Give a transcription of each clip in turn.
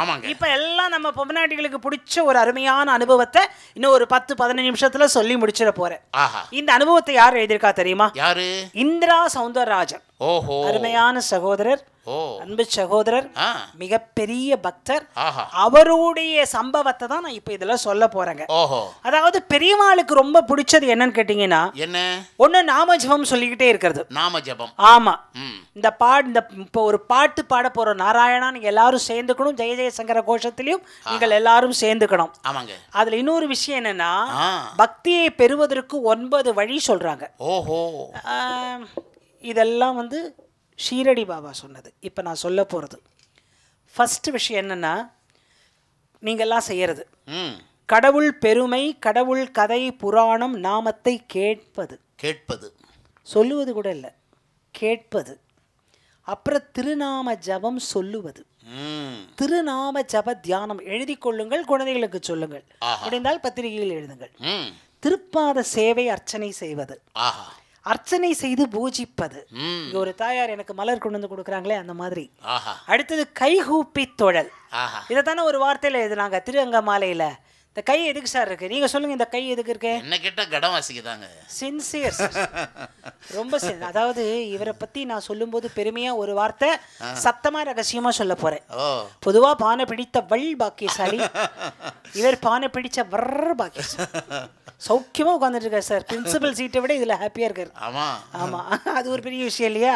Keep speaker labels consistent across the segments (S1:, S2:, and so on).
S1: ஆமாங்க இப்போ
S2: எல்லாம் நம்ம பொம்மநாட்டிகளுக்கு பிடிச்ச ஒரு அருமையான அனுபவத்தை இன்னும் ஒரு பத்து பதினஞ்சு நிமிஷத்துல சொல்லி முடிச்சிட போறேன் இந்த அனுபவத்தை யார் எழுதியிருக்கா தெரியுமா யாரு இந்திரா சவுந்தரராஜன் ஓஹோ அருமையான சகோதரர் அன்பு சகோதரர் மிகப்பெரிய பக்தர் அவருடைய சம்பவத்தை தான் நான் இப்ப இதெல்லாம் சொல்ல போறேங்க அதாவது பெரியவாளுக்கு ரொம்ப பிடிச்சது என்னன்னு கேட்டீங்கன்னா என்ன ஒண்ணு நாம சொல்லிக்கிட்டே இருக்கிறது நாமஜபம் ஆமா இந்த பாட் இந்த இப்போ ஒரு பாட்டு பாட போற நாராயணா நீங்க எல்லாரும் சேர்ந்துக்கணும் ஜெய ஜெயசங்கர கோஷத்திலையும் நீங்கள் எல்லாரும் சேர்ந்துக்கணும் ஆமாங்க அதுல இன்னொரு விஷயம் என்னன்னா பக்தியை பெறுவதற்கு ஒன்பது வழி சொல்றாங்க ஓஹோ இதெல்லாம் வந்து ஷீரடி பாபா சொன்னது இப்போ நான் சொல்ல போகிறது ஃபஸ்ட்டு விஷயம் என்னென்னா நீங்கள்லாம் செய்கிறது கடவுள் பெருமை கடவுள் கதை புராணம் நாமத்தை கேட்பது கேட்பது சொல்லுவது கூட இல்லை கேட்பது அப்புறம் திருநாம ஜபம் சொல்லுவது திருநாம ஜப தியானம் எழுதி கொள்ளுங்கள் குழந்தைகளுக்கு சொல்லுங்கள் முடிந்தால் பத்திரிகையில் எழுதுங்கள் திருப்பாத சேவை அர்ச்சனை செய்வது அர்ச்சனை செய்து பூஜிப்பது ஒரு தாயார் எனக்கு மலர் கொண்டு வந்து கொடுக்குறாங்களே அந்த மாதிரி அடுத்தது கைகூப்பி தொழல் இதை தானே ஒரு வார்த்தையில எழுதுனாங்க திருவங்க மாலையில இந்த கை எதுக்கு சார் இருக்கு நீங்க சொல்லுங்க இந்த கை எதுக்கு இருக்கு என்ன
S1: கேட்டா கடம் வாசிக்குதாங்க
S2: சின்சியர் ரொம்ப அதாவது இவரை பத்தி நான் சொல்லும்போது பெருமையா ஒரு வார்த்தை சத்தமா ரகசியமா சொல்ல போறேன் பொதுவா பானை பிடித்த வல் பாக்கியசாலி இவர் பானை பிடிச்ச வர்ற பாக்கியசாலி சௌக்கியமா உட்காந்துட்டு இருக்க சார் பிரின்சிபல் சீட்டை விட இதுல ஹாப்பியா இருக்காரு ஆமா ஆமா அது ஒரு பெரிய விஷயம் இல்லையா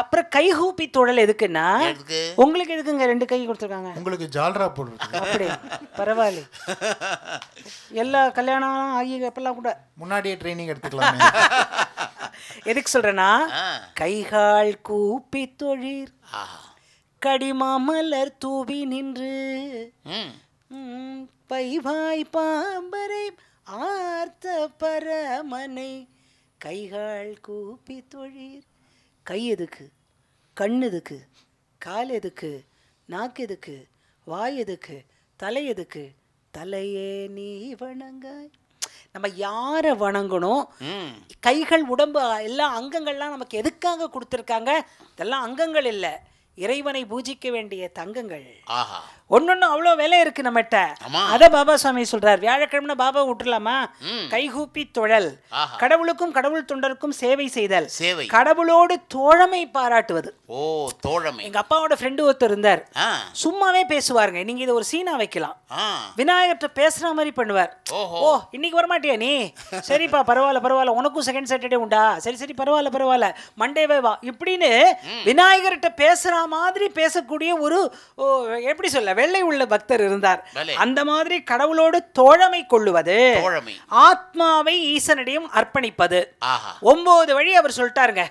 S2: அப்புறம் கை ஹூப்பி தொழில் எதுக்குன்னா உங்களுக்கு எதுக்குங்க ரெண்டு கை கொடுத்துருக்காங்க
S1: உங்களுக்கு ஜால்ரா போடுறது அப்படியே
S2: பரவாயில்ல எல்லா கல்யாணம் ஆகி எப்பெல்லாம் கூட முன்னாடியே ட்ரைனிங் எடுத்துக்கலாம் எதுக்கு சொல்றனா கைகால் கூப்பி தொழில் கடிமாமலர் தூவி நின்று பைவாய் பாம்பரை ஆர்த்த பரமனை கைகால் கூப்பி தொழில் கை எதுக்கு கண் எதுக்கு கால் எதுக்கு நாக்கு எதுக்கு வாய் எதுக்கு தலை எதுக்கு தலையே நீ வணங்காய் நம்ம யாரை வணங்கணும் கைகள் உடம்பு எல்லா அங்கங்கள்லாம் நமக்கு எதுக்காக கொடுத்துருக்காங்க இதெல்லாம் அங்கங்கள் இல்லை இறைவனை பூஜிக்க வேண்டிய தங்கங்கள் ஒன்னொன்னு அவ்வளவு விலை இருக்கு நம்மகிட்ட அத பாபா சுவாமி சொல்றார் வியாழக்கிழமை பாபா விட்டுலாமா கைகூப்பி தொழல் கடவுளுக்கும் கடவுள் தொண்டருக்கும் சேவை செய்தல் சேவை கடவுளோடு தோழமை பாராட்டுவது ஓ தோழமை எங்க அப்பாவோட ஃப்ரெண்டு ஒருத்தர் இருந்தார் சும்மாவே பேசுவாருங்க நீங்க இதை ஒரு சீனா வைக்கலாம் விநாயகர்கிட்ட பேசுற மாதிரி பண்ணுவார் ஓ இன்னைக்கு வரமாட்டியா நீ சரிப்பா பரவாயில்ல பரவாயில்ல உனக்கும் செகண்ட் சாட்டர்டே உண்டா சரி சரி பரவாயில்ல பரவாயில்ல மண்டேவே வா இப்படின்னு விநாயகர்கிட்ட பேசுற மாதிரி பேசக்கூடிய ஒரு எப்படி சொல்ல வெள்ளை உள்ள பக்தர் இருந்தார் அந்த மாதிரி கடவுளோடு தோழமை கொள்ளுவது ஆத்மாவை ஈசனிடையும் அர்ப்பணிப்பது ஒன்பது வழி அவர் சொல்லிட்டாருங்க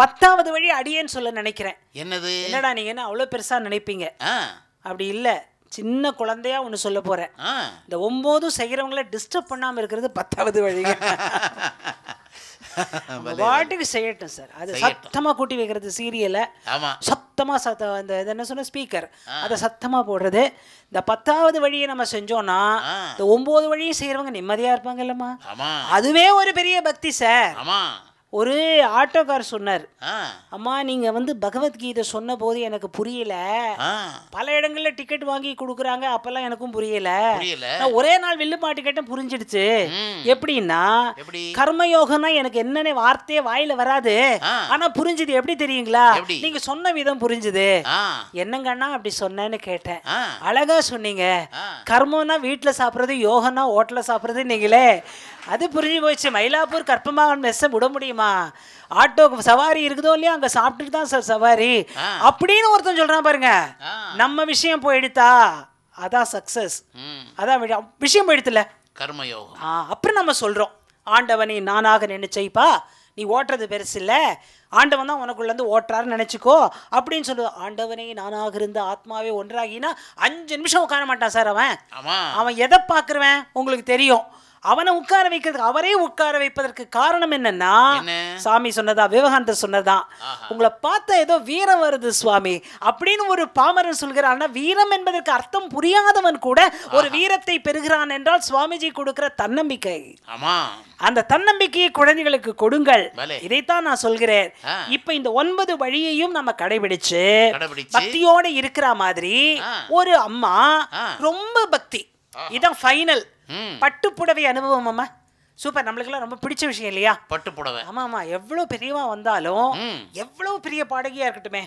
S2: பத்தாவது வழி அடியேன்னு சொல்ல நினைக்கிறேன் என்னது என்னடா நீங்க என்ன அவ்வளவு பெருசா நினைப்பீங்க அப்படி இல்ல சின்ன குழந்தையா ஒண்ணு சொல்ல போறேன் இந்த ஒன்பதும் செய்யறவங்கள டிஸ்டர்ப் பண்ணாம இருக்கிறது பத்தாவது வழி பாட்டுக்கு செய்யட்டும் சார் அது சத்தமா கூட்டி வைக்கிறது சீரியலை சத்தமா சத்த அந்த இது என்ன சொன்ன ஸ்பீக்கர் அதை சத்தமா போடுறது இந்த பத்தாவது வழியை நம்ம செஞ்சோம்னா இந்த ஒன்பது வழியும் செய்யறவங்க நிம்மதியா இருப்பாங்க இல்லம்மா அதுவே ஒரு பெரிய பக்தி சார் ஒரு ஆட்டோக்கார் சொன்னார் அம்மா நீங்க வந்து பகவத்கீதை சொன்ன போது எனக்கு புரியல பல இடங்கள்ல டிக்கெட் வாங்கி கொடுக்குறாங்க அப்பெல்லாம் எனக்கும் புரியல ஒரே நாள் வில்லுமா டிக்கெட்டும் புரிஞ்சிடுச்சு எப்படின்னா கர்மயோகம்னா எனக்கு என்னென்ன வார்த்தையே வாயில வராது ஆனா புரிஞ்சது எப்படி தெரியுங்களா நீங்க சொன்ன விதம் புரிஞ்சுது என்னங்கண்ணா அப்படி சொன்னேன்னு கேட்டேன் அழகா சொன்னீங்க கர்மம்னா வீட்டுல சாப்பிடுறது யோகம்னா ஹோட்டல்ல சாப்பிடுறது நீங்களே அது புரிஞ்சு போயிடுச்சு மயிலாப்பூர் கற்பமாக மெஸ்ஸை விட முடியும் தெரியுமா ஆட்டோ சவாரி இருக்குதோ இல்லையா அங்க சாப்பிட்டுட்டு தான் சார் சவாரி அப்படின்னு ஒருத்தன் சொல்றான் பாருங்க நம்ம விஷயம் போயிடுதா அதான் சக்சஸ் அதான் விஷயம் போயிடுதுல
S1: கர்மயோகம்
S2: அப்புறம் நம்ம சொல்றோம் ஆண்டவனை நானாக நினைச்சைப்பா நீ ஓட்டுறது பெருசு இல்லை ஆண்டவன் தான் உனக்குள்ளேருந்து ஓட்டுறாருன்னு நினச்சிக்கோ அப்படின்னு சொல்லு ஆண்டவனே நானாக இருந்த ஆத்மாவே ஒன்றாகினா அஞ்சு நிமிஷம் உட்கார மாட்டான் சார் அவன் அவன் எதை பாக்குறவன் உங்களுக்கு தெரியும் அவனை உட்கார வைக்கிறதுக்கு அவரே உட்கார வைப்பதற்கு காரணம் என்னன்னா சாமி சொன்னதா விவேகானந்தர் சொன்னதா உங்களை பார்த்த ஏதோ வீரம் வருது சுவாமி அப்படின்னு ஒரு பாமரன் சொல்கிறான் வீரம் என்பதற்கு அர்த்தம் புரியாதவன் கூட ஒரு வீரத்தை பெறுகிறான் என்றால் சுவாமிஜி கொடுக்கிற தன்னம்பிக்கை அந்த தன்னம்பிக்கையை குழந்தைகளுக்கு கொடுங்கள் இதைத்தான் நான் சொல்கிறேன் இப்ப இந்த ஒன்பது வழியையும் நம்ம கடைபிடிச்சு பக்தியோட இருக்கிற மாதிரி ஒரு அம்மா ரொம்ப பக்தி இதான் ஃபைனல் பட்டுப்புடவை அனுபவம் அம்மா சூப்பர் நம்மளுக்கெல்லாம் ரொம்ப பிடிச்ச விஷயம் இல்லையா பட்டு புடவை ஆமா ஆமா எவ்வளவு பெரியவா வந்தாலும் எவ்வளவு பெரிய பாடகியா இருக்கட்டுமே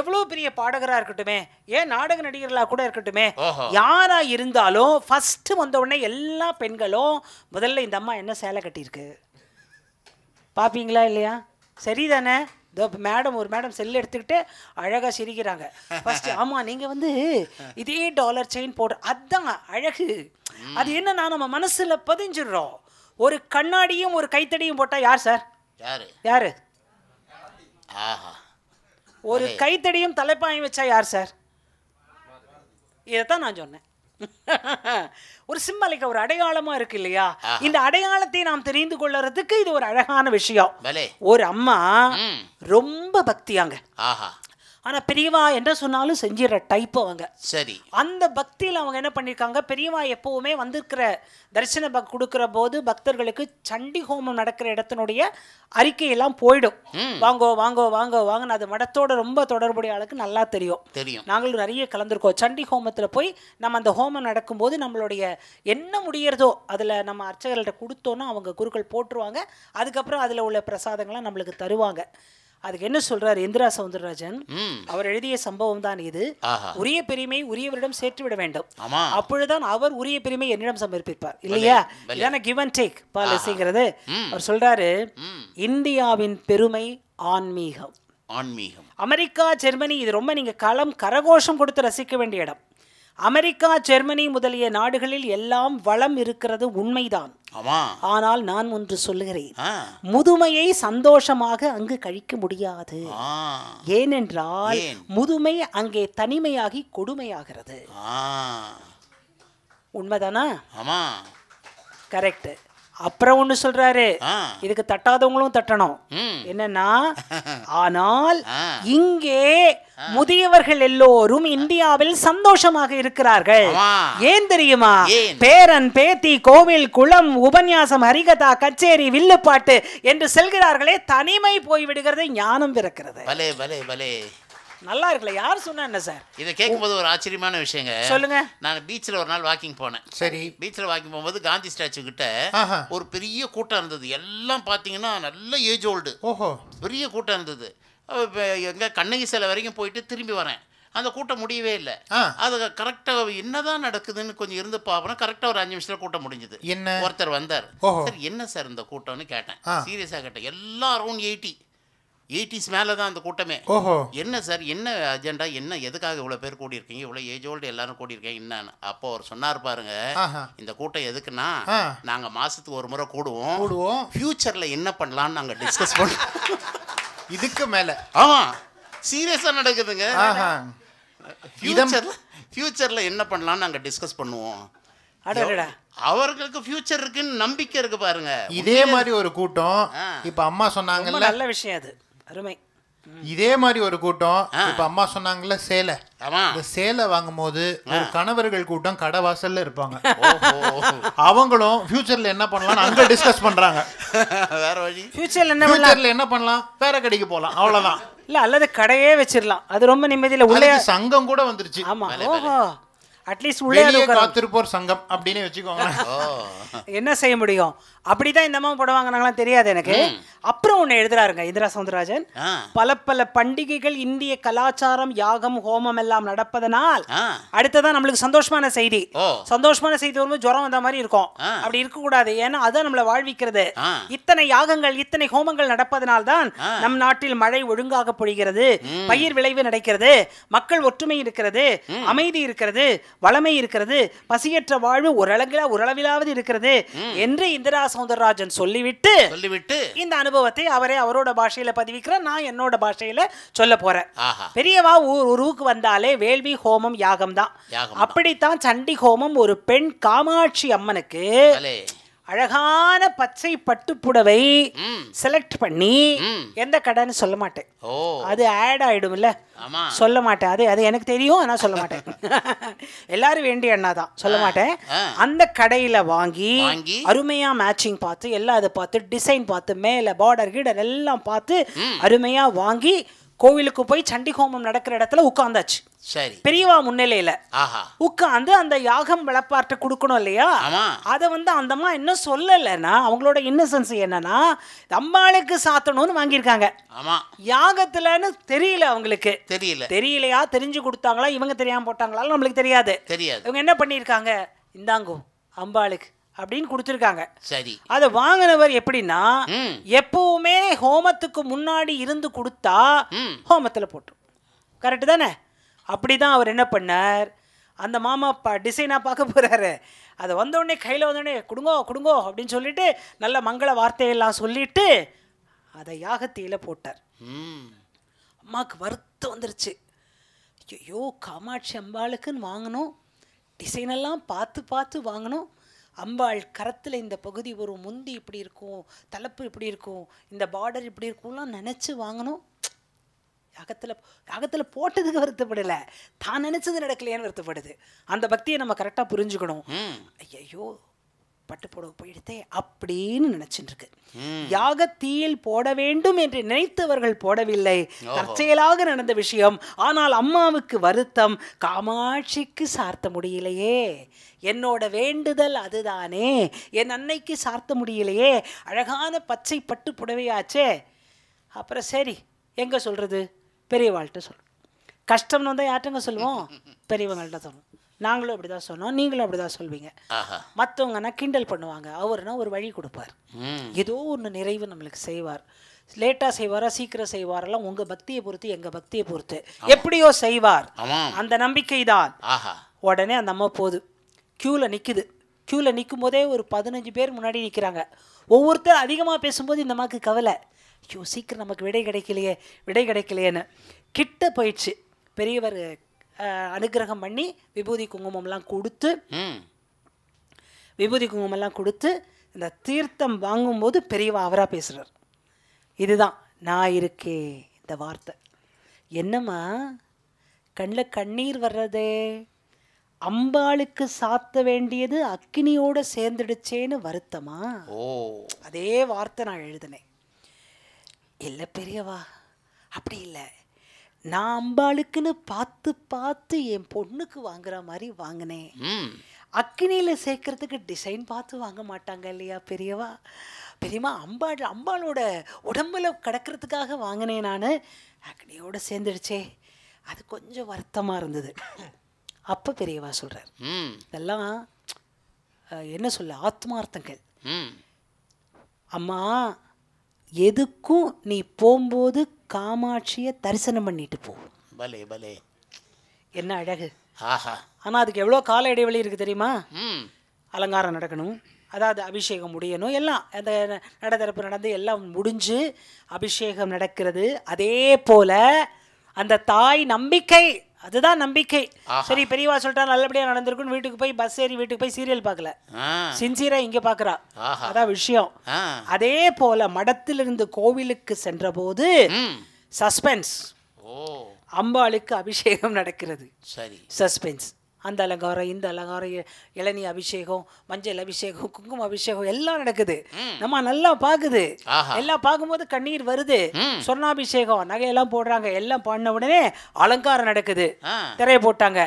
S2: எவ்வளவு பெரிய பாடகரா இருக்கட்டுமே ஏன் நாடக நடிகர்களா கூட இருக்கட்டுமே யாரா இருந்தாலும் ஃபர்ஸ்ட் வந்த உடனே எல்லா பெண்களும் முதல்ல இந்த அம்மா என்ன சேலை கட்டியிருக்கு பாப்பீங்களா இல்லையா சரிதானே இப்போ மேடம் ஒரு மேடம் செல் எடுத்துக்கிட்டு அழகாக சிரிக்கிறாங்க ஃபஸ்ட்டு ஆமாம் நீங்கள் வந்து இதே டாலர் செயின் போடுற அதுதான் அழகு அது என்னன்னா நம்ம மனசில் பதிஞ்சிடுறோம் ஒரு கண்ணாடியும் ஒரு கைத்தடியும் போட்டால் யார் சார் யார் யார் ஒரு கைத்தடியும் தலைப்பாயும் வச்சா யார் சார் இதைத்தான் நான் சொன்னேன் ஒரு சிம்மலைக்கு ஒரு அடையாளமா இருக்கு இல்லையா இந்த அடையாளத்தை நாம் தெரிந்து கொள்ளறதுக்கு இது ஒரு அழகான விஷயம் ஒரு அம்மா ரொம்ப பக்தியாங்க ஆனால் பெரியவா என்ன சொன்னாலும் செஞ்சிடற டைப் அவங்க சரி அந்த பக்தியில் அவங்க என்ன பண்ணியிருக்காங்க பெரியவா எப்போவுமே வந்திருக்கிற தரிசன பக் கொடுக்குற போது பக்தர்களுக்கு சண்டி ஹோமம் நடக்கிற இடத்தினுடைய அறிக்கையெல்லாம் போயிடும் வாங்கோ வாங்கோ வாங்கோ வாங்கன்னு அது மடத்தோட ரொம்ப தொடர்புடைய அளவுக்கு நல்லா தெரியும் தெரியும் நாங்களும் நிறைய கலந்துருக்கோம் சண்டி ஹோமத்தில் போய் நம்ம அந்த ஹோமம் நடக்கும்போது நம்மளுடைய என்ன முடியறதோ அதில் நம்ம அர்ச்சகர்கள்ட்ட கொடுத்தோன்னா அவங்க குருக்கள் போட்டுருவாங்க அதுக்கப்புறம் அதில் உள்ள பிரசாதங்கள்லாம் நம்மளுக்கு தருவாங்க அதுக்கு என்ன சொல்றாரு இந்திரா சவுந்தரராஜன் அவர் எழுதிய சம்பவம் தான் இது உரிய பெருமை உரியவரிடம் சேர்த்து விட வேண்டும் அப்பொழுதுதான் அவர் உரிய பெருமை என்னிடம் சமர்ப்பிப்பார் இல்லையா இதான கிவ் அண்ட் டேக் பாலிசிங்கிறது அவர் சொல்றாரு இந்தியாவின் பெருமை ஆன்மீகம் ஆன்மீகம் அமெரிக்கா ஜெர்மனி இது ரொம்ப நீங்க களம் கரகோஷம் கொடுத்து ரசிக்க வேண்டிய இடம் அமெரிக்கா ஜெர்மனி முதலிய நாடுகளில் எல்லாம் வளம் இருக்கிறது உண்மைதான் ஆனால் நான் ஒன்று சொல்லுகிறேன் முதுமையை சந்தோஷமாக அங்கு கழிக்க முடியாது ஏனென்றால் முதுமை அங்கே தனிமையாகி கொடுமையாகிறது உண்மைதானா கரெக்ட் அப்புறம் ஒன்று சொல்றாரு இதுக்கு தட்டாதவங்களும் தட்டணும் என்னன்னா ஆனால் இங்கே முதியவர்கள் எல்லோரும் இந்தியாவில் சந்தோஷமாக இருக்கிறார்கள் ஏன் தெரியுமா பேரன் பேத்தி கோவில் குளம் உபன்யாசம் அரிகதா கச்சேரி வில்லுப்பாட்டு என்று செல்கிறார்களே தனிமை போய்விடுகிறது ஞானம்
S1: பிறக்கிறது நல்லா இருக்குல்ல யார் சொன்னா என்ன சார் இதை போது ஒரு ஆச்சரியமான விஷயங்க சொல்லுங்க நான் பீச்ல ஒரு நாள் வாக்கிங் போனேன் சரி பீச்ல வாக்கிங் போகும்போது காந்தி ஸ்டாச்சு கிட்ட ஒரு பெரிய கூட்டம் இருந்தது எல்லாம் பாத்தீங்கன்னா நல்ல ஏஜ் ஓல்டு ஓஹோ பெரிய கூட்டம் இருந்தது எங்கே கண்ணகி சிலை வரைக்கும் போயிட்டு திரும்பி வரேன் அந்த கூட்டம் முடியவே இல்லை அது கரெக்டாக என்னதான் நடக்குதுன்னு கொஞ்சம் இருந்து பார்ப்போம் கரெக்டாக ஒரு அஞ்சு நிமிஷத்தில் கூட்டம் முடிஞ்சது என்ன ஒருத்தர் வந்தார் சார் என்ன சார் இந்த கூட்டம்னு கேட்டேன் சீரியஸாக கேட்டேன் எல்லாம் அரௌண்ட் எயிட்டி எயிட்டிஸ் மேலே தான் அந்த கூட்டமே என்ன சார் என்ன அஜெண்டா என்ன எதுக்காக இவ்வளோ பேர் கூடியிருக்கீங்க இவ்வளோ ஏஜ் ஓல்டு எல்லாரும் கூடியிருக்கீங்க என்னன்னு அப்போ அவர் சொன்னார் பாருங்க இந்த கூட்டம் எதுக்குன்னா நாங்கள் மாதத்துக்கு ஒரு முறை கூடுவோம் கூடுவோம் என்ன பண்ணலான்னு நாங்கள் டிஸ்கஸ் பண்ணுவோம் இதுக்கு மேல ஆமா சீரியஸா நடக்குதுங்க ஃபியூச்சர்ல ஃபியூச்சர்ல என்ன பண்ணலாம்னு நாங்க டிஸ்கஸ் பண்ணுவோம் அவர்களுக்கு ஃபியூச்சர் இருக்குன்னு நம்பிக்கை இருக்கு
S2: பாருங்க இதே
S1: மாதிரி ஒரு கூட்டம் இப்ப அம்மா சொன்னாங்க நல்ல
S2: விஷயம் அது அருமை
S1: இதே மாதிரி ஒரு கூட்டம் இப்ப அம்மா சொன்னாங்கல்ல சேலை இந்த சேலை வாங்கும் போது ஒரு கணவர்கள் கூட்டம் கடை வாசல்ல இருப்பாங்க அவங்களும் ஃபியூச்சர்ல என்ன பண்ணலாம் அங்க டிஸ்கஸ் பண்றாங்க வேற வழி
S2: ஃபியூச்சர்ல என்ன ஃபியூச்சர்ல
S1: என்ன பண்ணலாம் வேற கடைக்கு போலாம் அவ்வளவுதான்
S2: இல்ல அல்லது கடையே வச்சிடலாம் அது ரொம்ப நிம்மதியில உள்ள சங்கம் கூட வந்துருச்சு ஆமா அட்லீஸ்ட் உள்ளே காத்திருப்போர் சங்கம் அப்படின்னு வச்சுக்கோங்க என்ன செய்ய முடியும் அப்படிதான் இந்த மாதிரி போடுவாங்க தெரியாது எனக்கு அப்புறம் ஒன்று எழுதுறாருங்க இந்திரா சவுந்தரராஜன் பல பல பண்டிகைகள் இந்திய கலாச்சாரம் யாகம் ஹோமம் எல்லாம் நடப்பதனால் அடுத்ததான் நம்மளுக்கு சந்தோஷமான செய்தி சந்தோஷமான செய்தி வரும்போது ஜுரம் வந்த மாதிரி இருக்கும் அப்படி இருக்கக்கூடாது ஏன்னா அதுதான் நம்மளை வாழ்விக்கிறது இத்தனை யாகங்கள் இத்தனை ஹோமங்கள் நடப்பதனால் தான் நம் நாட்டில் மழை ஒழுங்காக பொழிகிறது பயிர் விளைவு நடக்கிறது மக்கள் ஒற்றுமை இருக்கிறது அமைதி இருக்கிறது வளமை இருக்கிறது பசியற்ற வாழ்வு ஓரளவில் ஓரளவிலாவது இருக்கிறது என்று இந்திரா சௌந்தரராஜன் சொல்லிவிட்டு சொல்லிவிட்டு இந்த அனுபவத்தை அவரே அவரோட பாஷையில பதிவிக்கிறார் நான் என்னோட பாஷையில சொல்ல போறேன் பெரியவா ஊர் உருவுக்கு வந்தாலே வேள்வி ஹோமம் யாகம் தான் அப்படித்தான் சண்டி ஹோமம் ஒரு பெண் காமாட்சி அம்மனுக்கு அழகான பச்சை பட்டு புடவை செலக்ட் பண்ணி எந்த கடைன்னு சொல்ல மாட்டேன் அது ஆட் ஆயிடும் இல்ல சொல்ல மாட்டேன் அது அது எனக்கு தெரியும் ஆனா சொல்ல மாட்டேன் எல்லாரும் வேண்டிய அண்ணா தான் சொல்ல மாட்டேன் அந்த கடையில் வாங்கி அருமையா மேட்சிங் பார்த்து எல்லாம் அதை பார்த்து டிசைன் பார்த்து மேலே பார்டர் கீடர் எல்லாம் பார்த்து அருமையா வாங்கி கோவிலுக்கு போய் சண்டி ஹோமம் நடக்கிற இடத்துல உட்காந்தாச்சு சரி பெரியவா முன்னிலையில உட்காந்து அந்த யாகம் விளப்பார்ட்ட கொடுக்கணும் இல்லையா அத வந்து அந்த அம்மா சொல்லலைன்னா அவங்களோட இன்னசென்ஸ் என்னன்னா அம்மாளுக்கு சாத்தணும்னு வாங்கியிருக்காங்க ஆமா யாகத்துலன்னு தெரியல அவங்களுக்கு தெரியல தெரியலையா தெரிஞ்சு கொடுத்தாங்களா இவங்க தெரியாம போட்டாங்களான்னு நம்மளுக்கு தெரியாது தெரியாது இவங்க என்ன பண்ணியிருக்காங்க இந்தாங்கோ அம்பாளுக்கு அப்படின்னு கொடுத்துருக்காங்க சரி அதை வாங்கினவர் எப்படின்னா எப்பவுமே ஹோமத்துக்கு முன்னாடி இருந்து கொடுத்தா ஹோமத்தில் போட்டுரும் கரெக்டு தானே அப்படிதான் அவர் என்ன பண்ணார் அந்த மாமா பா டிசைனாக பார்க்க போகிறாரு அதை வந்தோடனே கையில் வந்தோடனே கொடுங்கோ கொடுங்கோ அப்படின்னு சொல்லிட்டு நல்ல மங்கள வார்த்தையெல்லாம் சொல்லிட்டு அதை யாகத்தியில் போட்டார் அம்மாவுக்கு வருத்தம் வந்துருச்சு ஐயோ காமாட்சி அம்பாளுக்குன்னு வாங்கணும் டிசைனெல்லாம் பார்த்து பார்த்து வாங்கணும் அம்பாள் கரத்தில் இந்த பகுதி ஒரு முந்தி இப்படி இருக்கும் தலைப்பு இப்படி இருக்கும் இந்த பார்டர் இப்படி இருக்கும்லாம் நினச்சி வாங்கணும் யாகத்தில் யாகத்தில் போட்டதுக்கு வருத்தப்படலை தான் நினச்சது நடக்கலையான்னு வருத்தப்படுது அந்த பக்தியை நம்ம கரெக்டாக புரிஞ்சுக்கணும் ஐயோ பட்டு பட்டுப்புடவை போயிடுதே அப்படின்னு நினைச்சிட்டு இருக்கு தீயில் போட வேண்டும் என்று நினைத்தவர்கள் போடவில்லை தற்செயலாக நடந்த விஷயம் ஆனால் அம்மாவுக்கு வருத்தம் காமாட்சிக்கு சார்த்த முடியலையே என்னோட வேண்டுதல் அதுதானே என் அன்னைக்கு சார்த்த முடியலையே அழகான பச்சை பட்டு புடவையாச்சே அப்புறம் சரி எங்கே சொல்கிறது பெரியவாள்கிட்ட சொல் கஷ்டம்னு வந்தால் யார்கிட்டங்க சொல்லுவோம் பெரியவங்கள்ட்ட சொல்லுவோம் நாங்களும் அப்படி தான் சொன்னோம் நீங்களும் அப்படி தான் சொல்வீங்க மற்றவங்கன்னா கிண்டல் பண்ணுவாங்க அவருனா ஒரு வழி கொடுப்பார் ஏதோ ஒன்று நிறைவு நம்மளுக்கு செய்வார் லேட்டாக செய்வாரா சீக்கிரம் செய்வாரெல்லாம் உங்கள் பக்தியை பொறுத்து எங்கள் பக்தியை பொறுத்து எப்படியோ செய்வார் அந்த நம்பிக்கை தான் உடனே அந்த அம்மா போகுது க்யூவில் நிற்குது க்யூவில் நிற்கும் போதே ஒரு பதினஞ்சு பேர் முன்னாடி நிற்கிறாங்க ஒவ்வொருத்தர் அதிகமாக பேசும்போது இந்த அம்மாவுக்கு கவலை ஐயோ சீக்கிரம் நமக்கு விடை கிடைக்கலையே விடை கிடைக்கலையேன்னு கிட்ட போயிடுச்சு பெரியவர் அனுகிரகம் பண்ணி விபூதி குங்குமம்லாம் கொடுத்து விபூதி குங்குமம்லாம் கொடுத்து இந்த தீர்த்தம் வாங்கும்போது பெரியவா அவராக பேசுகிறார் இதுதான் நான் இருக்கே இந்த வார்த்தை என்னம்மா கண்ணில் கண்ணீர் வர்றதே அம்பாளுக்கு சாத்த வேண்டியது அக்னியோட சேர்ந்துடுச்சேன்னு வருத்தமா ஓ அதே வார்த்தை நான் எழுதினேன் இல்லை பெரியவா அப்படி இல்லை நான் அம்பாளுக்குன்னு பார்த்து பார்த்து என் பொண்ணுக்கு வாங்குற மாதிரி வாங்கினேன் அக்கினியில் சேர்க்கறதுக்கு டிசைன் பார்த்து வாங்க மாட்டாங்க இல்லையா பெரியவா பெரியமா அம்பாள் அம்பாளோட உடம்புல கிடக்கிறதுக்காக வாங்கினேன் நான் அக்னியோட சேர்ந்துடுச்சே அது கொஞ்சம் வருத்தமாக இருந்தது அப்போ பெரியவா சொல்கிறார் இதெல்லாம் என்ன சொல்ல ஆத்மார்த்தங்கள் அம்மா எதுக்கும் நீ போகும்போது காமாட்சியை தரிசனம் பண்ணிட்டு போ பலே பலே என்ன அழகு ஆஹா ஆனால் அதுக்கு எவ்வளோ கால இடைவெளி இருக்குது தெரியுமா அலங்காரம் நடக்கணும் அதாவது அபிஷேகம் முடியணும் எல்லாம் அந்த நடதரப்பு நடந்து எல்லாம் முடிஞ்சு அபிஷேகம் நடக்கிறது அதே போல் அந்த தாய் நம்பிக்கை அதுதான் நம்பிக்கை சரி பெரியவா சொல்லிட்டா நல்லபடியா நடந்திருக்குன்னு வீட்டுக்கு போய் பஸ் ஏறி வீட்டுக்கு போய் சீரியல் பார்க்கல சின்சியரா இங்க பாக்குறா அதான் விஷயம் அதே போல மடத்திலிருந்து கோவிலுக்கு சென்ற போது சஸ்பென்ஸ் அம்பாளுக்கு அபிஷேகம் நடக்கிறது சரி சஸ்பென்ஸ் அந்த அலங்காரம் இந்த அலங்காரம் இளநீ அபிஷேகம் மஞ்சள் அபிஷேகம் குங்கும அபிஷேகம் எல்லாம் நடக்குது நம்ம நல்லா பாக்குது எல்லாம் பார்க்கும்போது கண்ணீர் வருது சொர்ணாபிஷேகம் நகையெல்லாம் போடுறாங்க எல்லாம் பண்ண உடனே அலங்காரம் நடக்குது திரைய போட்டாங்க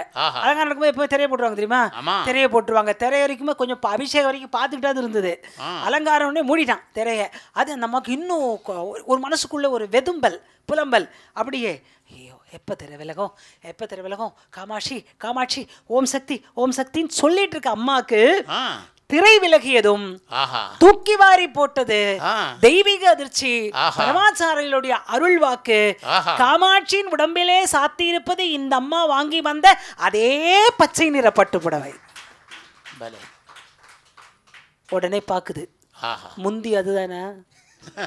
S2: அலங்காரம் நடக்கும்போது எப்போ திரைய போட்டுருவாங்க தெரியுமா திரைய போட்டுருவாங்க திரைய வரைக்கும் கொஞ்சம் அபிஷேகம் வரைக்கும் பார்த்துக்கிட்டா இருந்தது அலங்காரம் உடனே மூடிட்டான் திரைய அது நமக்கு இன்னும் ஒரு மனசுக்குள்ள ஒரு வெதும்பல் புலம்பல் அப்படியே ஐயோ எப்போ திரை விலகும் எப்போ திரை விலகும் காமாட்சி காமாட்சி ஓம் சக்தி ஓம் சக்தின்னு சொல்லிட்டு இருக்க அம்மாக்கு திரை விலகியதும் தூக்கி வாரி போட்டது தெய்வீக அதிர்ச்சி பரமாச்சாரியர்களுடைய அருள் வாக்கு காமாட்சியின் உடம்பிலே சாத்தியிருப்பது இந்த அம்மா வாங்கி வந்த அதே பச்சை நிற பட்டு புடவை உடனே பாக்குது முந்தி அதுதானா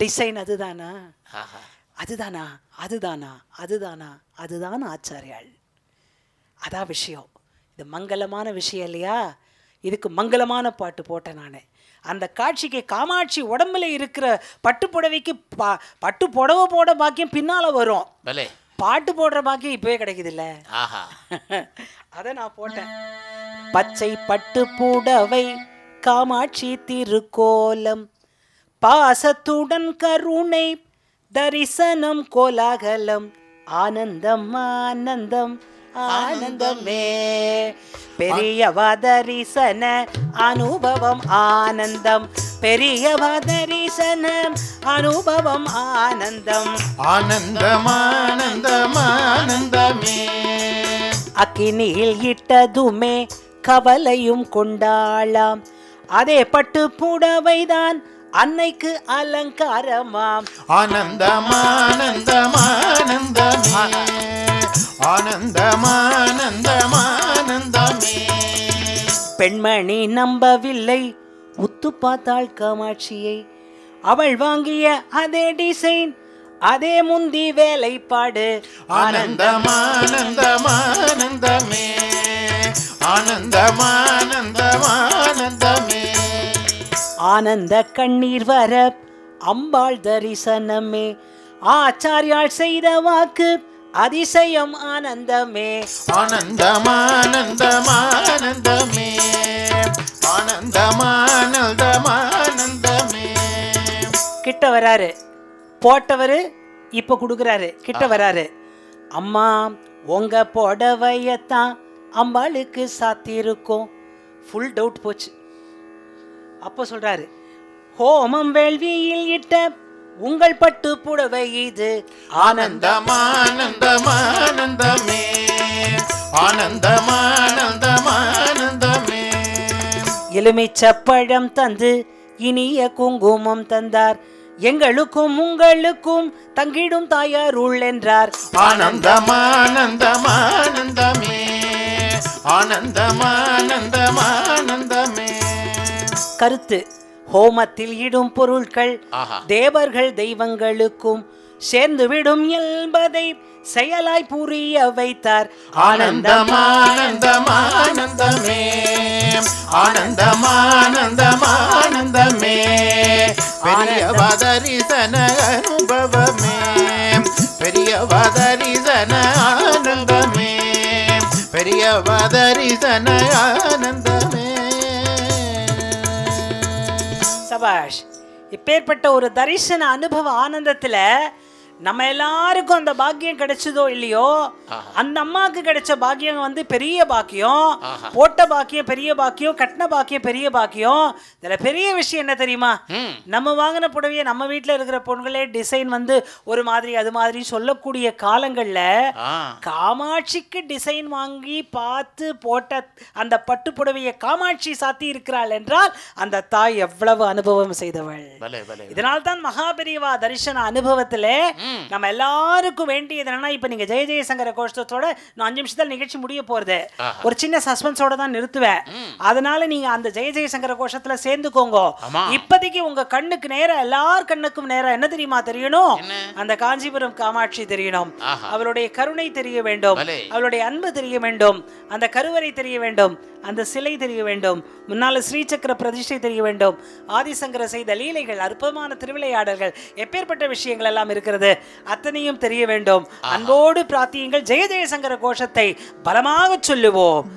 S2: டிசைன் அதுதானா அதுதானா அதுதானா அதுதானா அதுதான் ஆச்சாரியாள் அதான் விஷயம் இது மங்களமான விஷயம் இல்லையா இதுக்கு மங்களமான பாட்டு போட்டேன் நான் அந்த காட்சிக்கு காமாட்சி உடம்புல இருக்கிற பட்டு புடவைக்கு பா பட்டு புடவை போட பாக்கியம் பின்னால் வரும் பாட்டு போடுற பாக்கியம் இப்பவே கிடைக்குது இல்ல அதை நான் போட்டேன் பச்சை பட்டு புடவை காமாட்சி திருக்கோலம் பாசத்துடன் கருணை தரிசனம் கோலாகலம் ஆனந்தம் ஆனந்தம் ஆனந்தமே பெரிய பெரியவதரிசன அனுபவம் ஆனந்தம் பெரிய பெரியவதரிசன அனுபவம் ஆனந்தம்
S1: ஆனந்தம் ஆனந்தம்
S2: ஆனந்தமே அக்கினியில் இட்டதுமே கவலையும் கொண்டாளாம் அதே பட்டு புடவைதான் அன்னைக்கு அலங்காரமாம்
S1: ஆனந்தமானந்தமானந்தமே
S2: பெண்மணி நம்பவில்லை உத்து பார்த்தாள் காமாட்சியை அவள் வாங்கிய அதே டிசைன் அதே முந்தி வேலைப்பாடு ஆனந்தமானந்தமானந்தமே ஆனந்தமானந்தமானந்தமே ஆனந்த கண்ணீர் வர அம்பாள் தரிசனமே ஆச்சாரியால் செய்த வாக்கு அதிசயம் ஆனந்தமே ஆனந்தமானந்தமானந்தமே ஆனந்தமானந்தமானந்தமே கிட்ட வராரு போட்டவர் இப்போ கொடுக்குறாரு கிட்ட வராரு அம்மா உங்க போடவையத்தான் அம்பாளுக்கு சாத்தியிருக்கும் ஃபுல் டவுட் போச்சு அப்போ சொல்றாரு ஹோமம் வேள்வியில் இட்ட உங்கள் பட்டு புடவை இது ஆனந்தமானந்தமானந்தமே
S1: ஆனந்தமானந்தமானந்தமே
S2: எலுமிச்சப்பழம் தந்து இனிய குங்குமம் தந்தார் எங்களுக்கும் உங்களுக்கும் தங்கிடும் தாயார் உள் என்றார் ஆனந்தமானந்தமானந்தமே ஆனந்தமானந்தமானந்தமே கருத்து ஹோமத்தில் இடும் பொருட்கள் தேவர்கள் தெய்வங்களுக்கும் சேர்ந்து விடும் என்பதை செயலாய் புரிய வைத்தார் ஆனந்தமானந்தமானந்தமே
S1: ஆனந்தமானந்தமானந்தமே பெரியவதரிசன அனுபவமே பெரியவதரிசன ஆனந்தமே பெரியவதரிசன ஆனந்த
S2: சபாஷ் இப்பேற்பட்ட ஒரு தரிசன அனுபவ ஆனந்தத்தில் நம்ம எல்லாருக்கும் அந்த பாக்கியம் கிடைச்சதோ இல்லையோ அந்த அம்மாவுக்கு கிடைச்ச பாக்கியம் வந்து பெரிய பாக்கியம் போட்ட பாக்கியம் பெரிய பாக்கியம் கட்டின பாக்கியம் பெரிய பாக்கியம் இதுல பெரிய விஷயம் என்ன தெரியுமா நம்ம வாங்கின புடவையை நம்ம வீட்டுல இருக்கிற பொண்களே டிசைன் வந்து ஒரு மாதிரி அது மாதிரி சொல்லக்கூடிய காலங்கள்ல காமாட்சிக்கு டிசைன் வாங்கி பார்த்து போட்ட அந்த பட்டு புடவையை காமாட்சி சாத்தி இருக்கிறாள் என்றால் அந்த தாய் எவ்வளவு அனுபவம் செய்தவள் இதனால்தான் மகாபெரிவா தரிசன அனுபவத்திலே நம்ம எல்லாருக்கும் வேண்டியது என்னன்னா இப்ப நீங்க ஜெய ஜெயசங்கர கோஷ்டத்தோட நான் அஞ்சு நிமிஷத்தில் நிகழ்ச்சி முடிய போறது ஒரு சின்ன சஸ்பென்ஸோட தான் நிறுத்துவேன் அதனால நீங்க அந்த ஜெய ஜெயசங்கர கோஷத்துல சேர்ந்துக்கோங்க இப்போதைக்கு உங்க கண்ணுக்கு நேரம் எல்லார் கண்ணுக்கும் நேரம் என்ன தெரியுமா தெரியணும் அந்த காஞ்சிபுரம் காமாட்சி தெரியணும் அவளுடைய கருணை தெரிய வேண்டும் அவளுடைய அன்பு தெரிய வேண்டும் அந்த கருவறை தெரிய வேண்டும் அந்த சிலை தெரிய வேண்டும் முன்னால ஸ்ரீசக்கர பிரதிஷ்டை தெரிய வேண்டும் ஆதிசங்கர செய்த லீலைகள் அற்புதமான திருவிளையாடல்கள் எப்பேற்பட்ட விஷயங்கள் எல்லாம் இருக்கிறது அத்தனையும் தெரிய வேண்டும் அன்போடு பிரார்த்தியுங்கள் ஜெய ஜெயசங்கர கோஷத்தை பலமாக சொல்லுவோம்